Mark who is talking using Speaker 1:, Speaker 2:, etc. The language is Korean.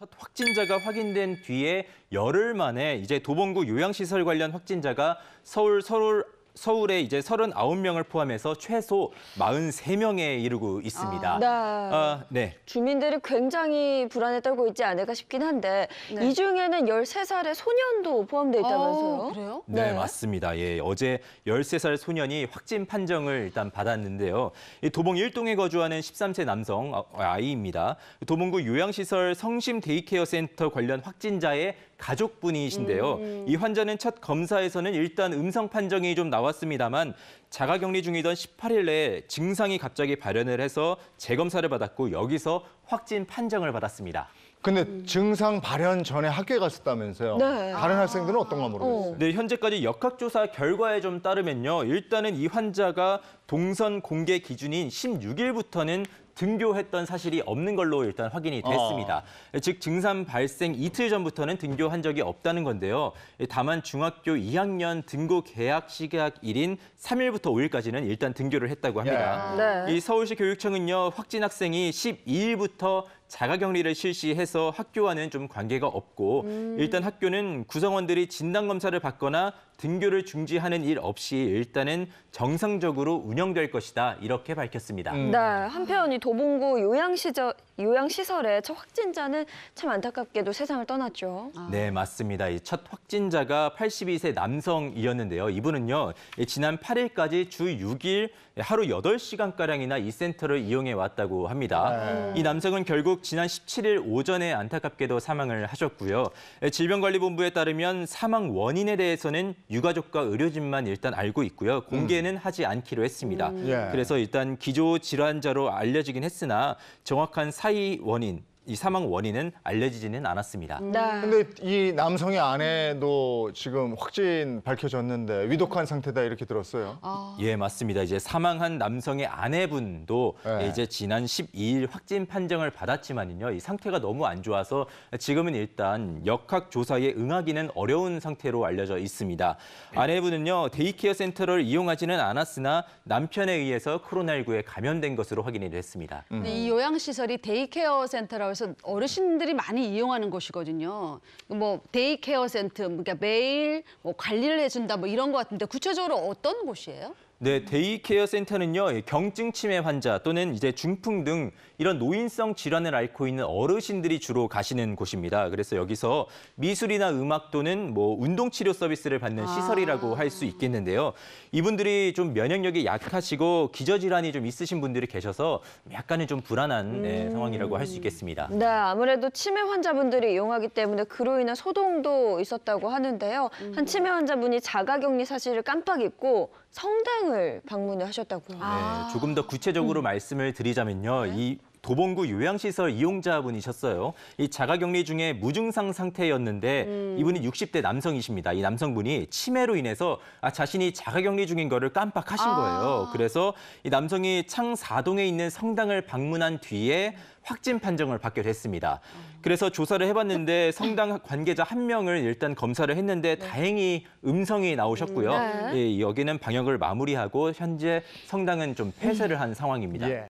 Speaker 1: 첫 확진자가 확인된 뒤에 열흘 만에 이제 도봉구 요양시설 관련 확진자가 서울 서울 서울에 이제 39명을 포함해서 최소 43명에 이르고 있습니다. 아, 네. 아, 네.
Speaker 2: 주민들이 굉장히 불안에 떨고 있지 않을까 싶긴 한데 네. 이 중에는 13살의 소년도 포함돼 있다면서요? 아, 그래요? 네, 네,
Speaker 1: 맞습니다. 예, 어제 13살 소년이 확진 판정을 일단 받았는데요. 이 도봉 1동에 거주하는 13세 남성 아, 어, 이입니다 도봉구 요양시설 성심 데이케어 센터 관련 확진자의 가족분이신데요. 음. 이 환자는 첫 검사에서는 일단 음성 판정이 좀 나왔 나왔습니다만 자가격리 중이던 18일 내에 증상이 갑자기 발현을 해서 재검사를 받았고 여기서 확진 판정을 받았습니다. 근데 증상 발현 전에 학교에 갔었다면서요? 네. 다른 학생들은 어떤가 모르겠어요. 어. 네, 현재까지 역학조사 결과에 좀 따르면요. 일단은 이 환자가 동선 공개 기준인 16일부터는 등교했던 사실이 없는 걸로 일단 확인이 아. 됐습니다. 어. 즉 증산 발생 이틀 전부터는 등교한 적이 없다는 건데요. 다만 중학교 2학년 등교 계약 시각일인 3일부터 5일까지는 일단 등교를 했다고 합니다. 네. 이 서울시 교육청은요 확진 학생이 12일부터 자가격리를 실시해서 학교와는 좀 관계가 없고 음. 일단 학교는 구성원들이 진단 검사를 받거나 등교를 중지하는 일 없이 일단은 정상적으로 운영될 것이다 이렇게 밝혔습니다. 음. 네,
Speaker 2: 한편 이 도봉구 요양시저, 요양시설의 첫 확진자는 참 안타깝게도 세상을 떠났죠. 아.
Speaker 1: 네, 맞습니다. 이첫 확진자가 82세 남성이었는데요. 이분은요, 지난 8일까지 주 6일 하루 8시간가량이나 이 센터를 이용해 왔다고 합니다. 네. 이 남성은 결국 감독 지난 17일 오전에 안타깝게도 사망을 하셨고요. 예, 질병관리본부에 따르면 사망 원인에 대해서는 유가족과 의료진만 일단 알고 있고요. 공개는 음. 하지 않기로 했습니다. 음. 예. 그래서 일단 기조 질환자로 알려지긴 했으나 정확한 사이 원인, 이 사망 원인은 알려지지는 않았습니다. 음. 네. 근데 이 남성의 아내도 지금 확진 밝혀졌는데 위독한 상태다 이렇게 들었어요. 아, 예, 맞습니다. 이제 사망한 남성의 아내분도 네. 이제 지난 12일 확진 판정을 받았지만요. 이 상태가 너무 안 좋아서 지금은 일단 역학 조사에 응하기는 어려운 상태로 알려져 있습니다. 네. 아내분은요. 데이케어 센터를 이용하지는 않았으나 남편에 의해서 코로나19에 감염된 것으로 확인이 됐습니다. 음. 근이
Speaker 2: 요양시설이 데이케어 센터라고 그래서 어르신들이 많이 이용하는 곳이거든요. 뭐 데이케어 센터, 그러니까 매일 뭐 관리를 해준다 뭐 이런 것 같은데 구체적으로 어떤 곳이에요?
Speaker 1: 네, 데이케어 센터는요, 경증 치매 환자 또는 이제 중풍 등 이런 노인성 질환을 앓고 있는 어르신들이 주로 가시는 곳입니다. 그래서 여기서 미술이나 음악 또는 뭐 운동 치료 서비스를 받는 아... 시설이라고 할 수 있겠는데요. 이분들이 좀 면역력이 약하시고 기저질환이 좀 있으신 분들이 계셔서 약간은 좀 불안한 네, 음... 네, 상황이라고 할 수 있겠습니다.
Speaker 2: 네, 아무래도 치매 환자분들이 이용하기 때문에 그로 인한 소동도 있었다고 하는데요. 한 음. 치매 환자분이 자가격리 사실을 깜빡 잊고 성당 식당을 방문을 하셨다고요. 네,
Speaker 1: 조금 더 구체적으로 음. 말씀을 드리자면요. 네. 이 도봉구 요양시설 이용자분이셨어요. 이 자가격리 중에 무증상 상태였는데 음. 이분이 60대 남성이십니다. 이 남성분이 치매로 인해서 아, 자신이 자가격리 중인 거를 깜빡하신 아. 거예요. 그래서 이 남성이 창사동에 있는 성당을 방문한 뒤에 확진 판정을 받게 됐습니다. 그래서 조사를 해봤는데 성당 관계자 한 명을 일단 검사를 했는데 네. 다행히 음성이 나오셨고요. 음, 네. 예, 여기는 방역을 마무리하고 현재 성당은 좀 폐쇄를 음. 한 상황입니다. 예.